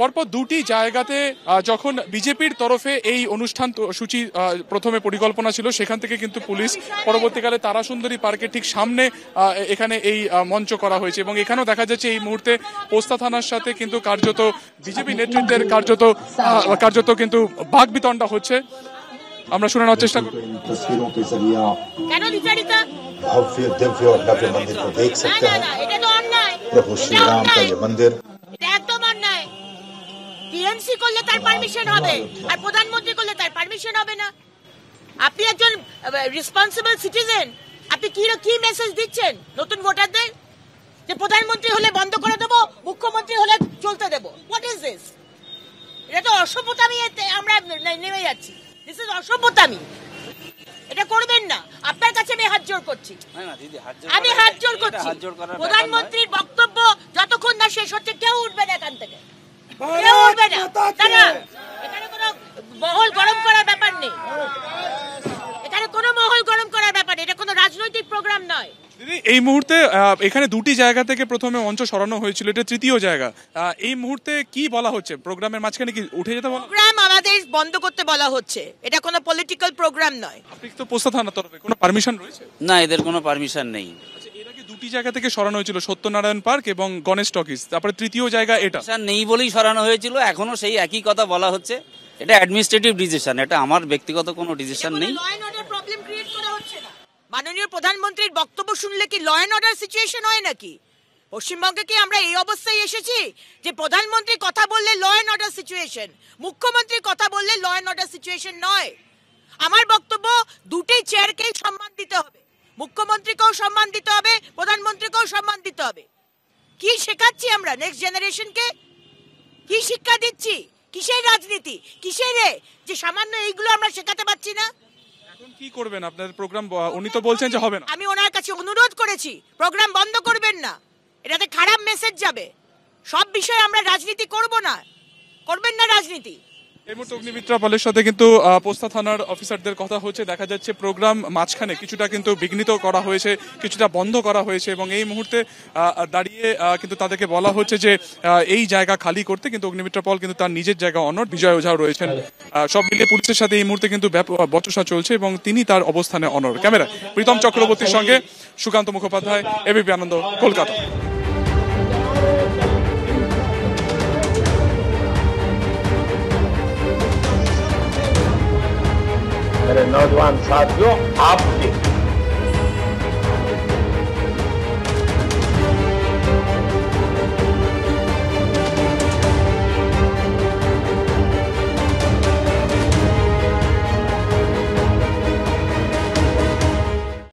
পরপর দুটি জায়গাতে যখন বিজেপির তরফে এই অনুষ্ঠান সূচি প্রথমে পরিকল্পনা ছিল সেখান থেকে কিন্তু পুলিশ পরবর্তীকালে তারাসুন্দরী পার্কে ঠিক সামনে এখানে এই মঞ্চ করা হয়েছে এবং এখানেও দেখা যাচ্ছে এই মুহূর্তে পোস্তা থানার সাথে কিন্তু কার্যত বিজেপি নেতৃত্বের কার্যত কার্যত কিন্তু বাঘ বিতণ্ডা হচ্ছে আমরা শুনে নেওয়ার চেষ্টা করব বিএনসি করলে তার পারমিশন হবে আর প্রধানমন্ত্রী করলে তার পারমিশন হবে না আপনি একজন রেসপন্সিবল সিটিজেন আপনি কি কি মেসেজ দিচ্ছেন নতুন ভোটারদের যে প্রধানমন্ত্রী হলে বন্ধ করে দেব মুখ্যমন্ত্রী হলে চলতে দেব হোয়াট ইজ দিস এটা তো অসভ্যতামি আমরা নেমে যাচ্ছি দিস ইজ অসভ্যতামি এটা করবেন না আপনার কাছে আমি হাত জোর করছি আমি হাত জোর করছি প্রধানমন্ত্রীর বক্তব্য যতক্ষণ না শেষ হচ্ছে কেউ উঠবে না এই মুহূর্তে এখানে দুটি জায়গা থেকে প্রথমে মঞ্চ সরানো হয়েছিল এটা তৃতীয় জায়গা এই মুহূর্তে কি বলা হচ্ছে প্রোগ্রামের মাঝখানে কি উঠে যেতে বলা প্রোগ্রাম আমাদের বন্ধ করতে বলা হচ্ছে এটা কোনো পলিটিক্যাল প্রোগ্রাম নয় আপনি তো পোস্তা থানার তরফে কোনো পারমিশন রয়েছে না এদের কোনো পারমিশন নেই দুটি জায়গা থেকে সরানো হয়েছিল সত্যনারায়ণ পার্ক এবং গণেশ টকিস তারপরে তৃতীয় জায়গা এটা স্যার নেই বলেই সরানো হয়েছিল এখনো সেই একই কথা বলা হচ্ছে এটা অ্যাডমিনিস্ট্রেটিভ ডিসিশন এটা আমার ব্যক্তিগত কোনো ডিসিশন নেই মাননীয় প্রধানমন্ত্রীর বক্তব্য শুনলে কি ল অ্যান্ড অর্ডার সিচুয়েশন হয় নাকি পশ্চিমবঙ্গে কি আমরা এই অবস্থায় এসেছি যে প্রধানমন্ত্রী কথা বললে ল অ্যান্ড অর্ডার সিচুয়েশন মুখ্যমন্ত্রী কথা বললে ল অ্যান্ড অর্ডার সিচুয়েশন নয় আমার বক্তব্য দুটি চেয়ারকেই সম্মান দিতে হবে মুখ্যমন্ত্রীকেও সম্মান দিতে হবে প্রধানমন্ত্রীকেও সম্মান দিতে হবে কি শেখাচ্ছি আমরা নেক্সট জেনারেশনকে কি শিক্ষা দিচ্ছি কিসের রাজনীতি কিসের রে যে সামান্য এইগুলো আমরা শেখাতে পারছি না এখন কি করবেন আপনাদের প্রোগ্রাম উনি তো বলছেন যে হবে না আমি ওনার কাছে অনুরোধ করেছি প্রোগ্রাম বন্ধ করবেন না এটাতে খারাপ মেসেজ যাবে সব বিষয়ে আমরা রাজনীতি করব না করবেন না রাজনীতি এই সাথে কিন্তু পোস্তা থানার কথা হচ্ছে দেখা যাচ্ছে প্রোগ্রাম মাঝখানে কিছুটা কিন্তু বিঘ্নিত করা হয়েছে কিছুটা বন্ধ করা হয়েছে এবং এই মুহূর্তে দাঁড়িয়ে কিন্তু তাদেরকে বলা হচ্ছে যে এই জায়গা খালি করতে কিন্তু কিন্তু তার নিজের জায়গা বিজয় ওঝাও রয়েছেন সব মিলিয়ে সাথে এই মুহূর্তে কিন্তু বচসা চলছে এবং তিনি তার অবস্থানে অনর ক্যামেরা প্রীতম চক্রবর্তীর সঙ্গে সুকান্ত মুখোপাধ্যায় এবিপি আনন্দ কলকাতা नौजवान साथियों आपके